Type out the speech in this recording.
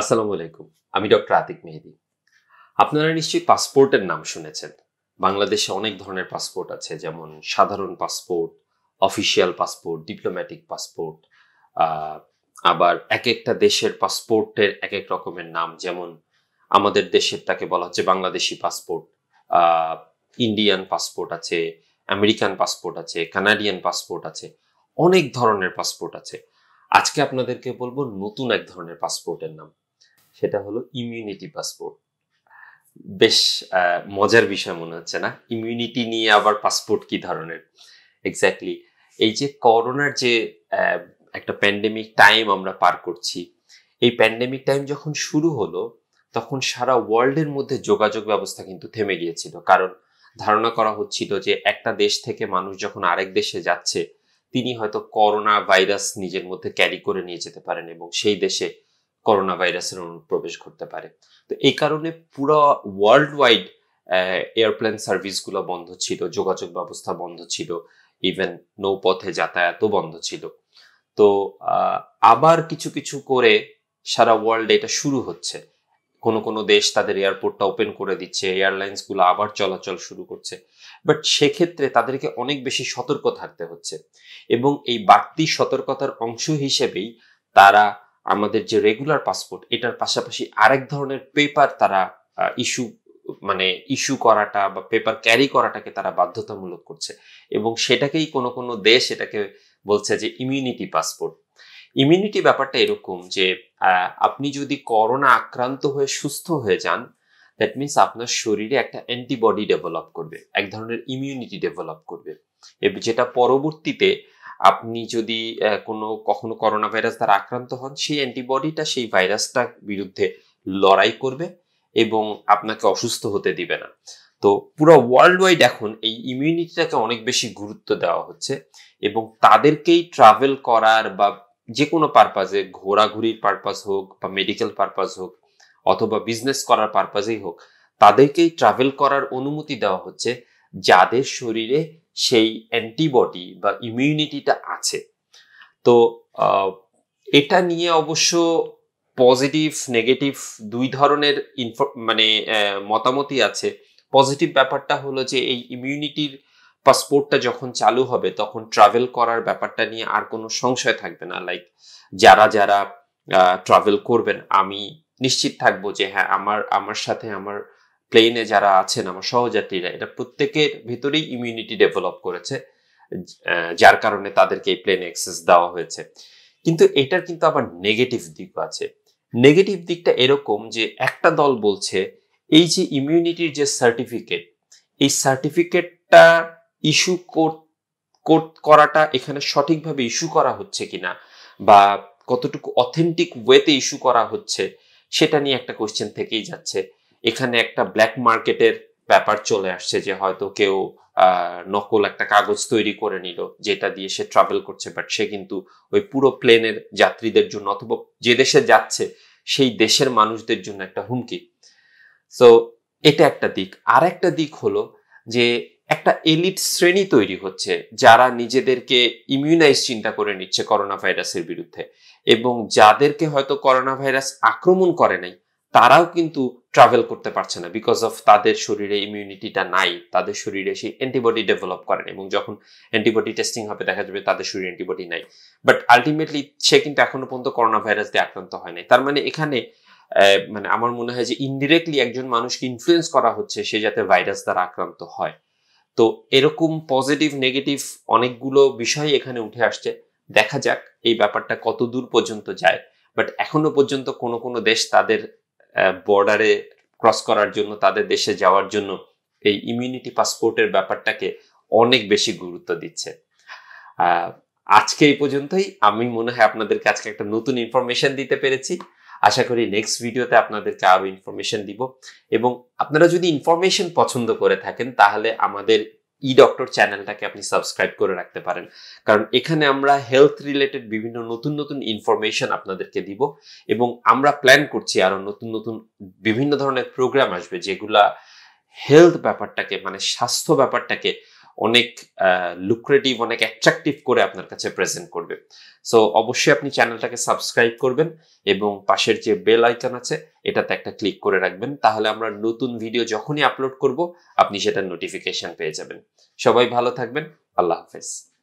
আসসালামু আলাইকুম আমি ডক্টর আতিক মেহেদি আপনারা নিশ্চয়ই পাসপোর্টের নাম শুনেছেন বাংলাদেশে অনেক ধরনের পাসপোর্ট আছে যেমন সাধারণ passport official passport diplomatic passport আবার এক একটা দেশের পাসপোর্টের এক এক রকমের নাম যেমন আমাদের দেশের তাকে বলা হচ্ছে বাংলাদেশি পাসপোর্ট ইন্ডিয়ান পাসপোর্ট আছে আমেরিকান পাসপোর্ট আছে কানাডিয়ান পাসপোর্ট আছে অনেক ধরনের পাসপোর্ট আছে আজকে আপনাদেরকে বলবো নতুন এক ধরনের পাসপোর্টের নাম সেটা হলো ইমিউনিটি পাসপোর্ট বেশ মজার বিষয় মনে হচ্ছে না ইমিউনিটি নিয়ে আবার পাসপোর্ট কি ধরনের এক্স্যাক্টলি এই যে করোনার যে একটা প্যান্ডেমিক টাইম আমরা পার করছি এই প্যান্ডেমিক টাইম যখন শুরু হলো তখন সারা ওয়ার্ল্ডের মধ্যে যোগাযোগ ব্যবস্থা কিন্তু থেমে গিয়েছিল কারণ ধারণা করা হচ্ছিল যে একটা দেশ থেকে মানুষ যখন আরেক দেশে যাচ্ছে তিনি হয়তো করোনা ভাইরাস নিজের মধ্যে ক্যারি করে নিয়ে যেতে পারেন এবং সেই দেশে করোনা ভাইরাসের অনুপ্রবেশ ঘটতে পারে তো এই কারণে পুরো ওয়ার্ল্ড ওয়াইড এয়ারপ্লেন সার্ভিসগুলো বন্ধ ছিল যোগাযোগ ব্যবস্থা বন্ধ ছিল ইভেন নৌপথে যাতায়াতও বন্ধ ছিল তো আবার কিছু কিছু করে সারা ওয়ার্ল্ড এটা শুরু হচ্ছে কোনো কোনো দেশ তাদের এয়ারপোর্টটা ওপেন করে দিচ্ছে এয়ারলাইন্সগুলো আবার চলাচল শুরু করছে বাট সেক্ষেত্রে তাদেরকে অনেক বেশি সতর্ক থাকতে হচ্ছে এবং এই বাড়তি সতর্কতার অংশ হিসেবেই তারা আমাদের যে রেগুলার পাসপোর্ট এটার পাশাপাশি আরেক ধরনের পেপার তারা ইস্যু মানে ইস্যু করাটা বা পেপার ক্যারি করাটাকে তারা বাধ্যতামূলক করছে এবং সেটাকেই কোনো কোনো দেশ এটাকে বলছে যে ইমিউনিটি পাসপোর্ট ইমিউনিটি ব্যাপারটা এরকম যে আপনি যদি করোনা আক্রান্ত হয়ে সুস্থ হয়ে যান দ্যাট মিনস আপনার শরীরে একটা অ্যান্টিবডি ডেভেলপ করবে এক ধরনের ইমিউনিটি ডেভেলপ করবে যেটা পরবর্তীতে আপনি যদি কোনো কখনো করোনা ভাইরাস দ্বারা আক্রান্ত হন সেই অ্যান্টিবডিটা সেই ভাইরাসটার বিরুদ্ধে লড়াই করবে এবং আপনাকে অসুস্থ হতে দিবে না তো পুরো ওয়ার্ল্ড ওয়াইড এখন এই ইমিউনিটিটাকে অনেক বেশি গুরুত্ব দেওয়া হচ্ছে এবং তাদেরকেই ট্রাভেল করার বা যে কোনো পারপাজে ঘোরাঘুরির পারপাস হোক বা মেডিকেল পারপাস হোক অথবা বিজনেস করার পারপাজেই হোক তাদেরকেই ট্রাভেল করার অনুমতি দেওয়া হচ্ছে যাদের শরীরে সেই অ্যান্টিবডি বা ইমিউনিটিটা আছে তো এটা নিয়ে অবশ্য পজিটিভ নেগেটিভ দুই ধরনের মানে মতামতই আছে পজিটিভ ব্যাপারটা হলো যে এই ইমিউনিটির পাসপোর্টটা যখন চালু হবে তখন ট্রাভেল করার ব্যাপারটা নিয়ে আর কোনো সংশয় থাকবে না লাইক যারা যারা ট্রাভেল করবেন আমি নিশ্চিত থাকবো যে হ্যাঁ আমার আমার সাথে আমার প্লেনে যারা আছেন আমার সহযাত্রীরা এটা প্রত্যেকের ভেতরেই ইমিউনিটি ডেভেলপ করেছে যার কারণে তাদেরকে এই প্লেনে অ্যাক্সেস দেওয়া হয়েছে কিন্তু এটার কিন্তু আবার নেগেটিভ দিকও আছে নেগেটিভ দিকটা এরকম যে একটা দল বলছে এই যে ইমিউনিটির যে সার্টিফিকেট এই সার্টিফিকেটটা ইস্যু করাটা এখানে সঠিকভাবে ইস্যু করা হচ্ছে কিনা বা কতটুকু অথেন্টিক ওয়েতে ইস্যু করা হচ্ছে সেটা নিয়ে একটা কোয়েশ্চেন থেকেই যাচ্ছে এখানে একটা ব্ল্যাক মার্কেটের ব্যাপার চলে আসছে যে হয়তো কেউ নকল একটা কাগজ তৈরি করে নিল যেটা দিয়ে সে ট্রাভেল করছে বাট সে কিন্তু ওই পুরো প্লেনের যাত্রীদের জন্য অথবা যে দেশে যাচ্ছে সেই দেশের মানুষদের জন্য একটা হুমকি সো এটা একটা দিক আর একটা দিক হলো যে একটা এলিট শ্রেণী তৈরি হচ্ছে যারা নিজেদেরকে ইমিউনাইজ চিন্তা করে নিচ্ছে করোনা ভাইরাসের বিরুদ্ধে এবং যাদেরকে হয়তো করোনা ভাইরাস আক্রমণ করে নাই তারাও কিন্তু ট্রাভেল করতে পারছে না বিকজ অফ তাদের শরীরে ইমিউনিটিটা নাই তাদের শরীরে সেই অ্যান্টিবডি ডেভেলপ করেন এবং যখন অ্যান্টিবডি টেস্টিং হবে দেখা যাবে তাদের শরীরে অ্যান্টিবডি নাই বাট আলটিমেটলি সে কিন্তু এখনো পর্যন্ত করোনা ভাইরাস দিয়ে আক্রান্ত হয় নাই তার মানে এখানে মানে আমার মনে হয় যে ইনডিরেক্টলি একজন মানুষকে ইনফ্লুয়েস করা হচ্ছে সে যাতে ভাইরাস দ্বারা আক্রান্ত হয় তো এরকম পজিটিভ নেগেটিভ অনেকগুলো বিষয় এখানে উঠে আসছে দেখা যাক এই ব্যাপারটা কত দূর পর্যন্ত যায় বাট এখনো পর্যন্ত কোনো কোনো দেশ তাদের বর্ডারে ক্রস করার জন্য তাদের দেশে যাওয়ার জন্য এই ইমিউনিটি পাসপোর্টের ব্যাপারটাকে অনেক বেশি গুরুত্ব দিচ্ছে আজকে এই পর্যন্তই আমি মনে হয় আপনাদেরকে আজকে একটা নতুন ইনফরমেশন দিতে পেরেছি আশা করি নেক্সট ভিডিওতে আপনাদেরকে আরও ইনফরমেশন দিব এবং আপনারা যদি ইনফরমেশন পছন্দ করে থাকেন তাহলে আমাদের ই ডক্টর চ্যানেলটাকে আপনি সাবস্ক্রাইব করে রাখতে পারেন কারণ এখানে আমরা হেলথ রিলেটেড বিভিন্ন নতুন নতুন ইনফরমেশন আপনাদেরকে দিব এবং আমরা প্ল্যান করছি আরও নতুন নতুন বিভিন্ন ধরনের প্রোগ্রাম আসবে যেগুলা হেলথ ব্যাপারটাকে মানে স্বাস্থ্য ব্যাপারটাকে অনেক লুক্রেটিভ অনেক অ্যাট্রাকটিভ করে আপনার কাছে প্রেজেন্ট করবে সো অবশ্যই আপনি চ্যানেলটাকে সাবস্ক্রাইব করবেন এবং পাশের যে বেল আইকন আছে এটাতে একটা ক্লিক করে রাখবেন তাহলে আমরা নতুন ভিডিও যখনই আপলোড করব আপনি সেটার নোটিফিকেশন পেয়ে যাবেন সবাই ভালো থাকবেন আল্লাহ হাফেজ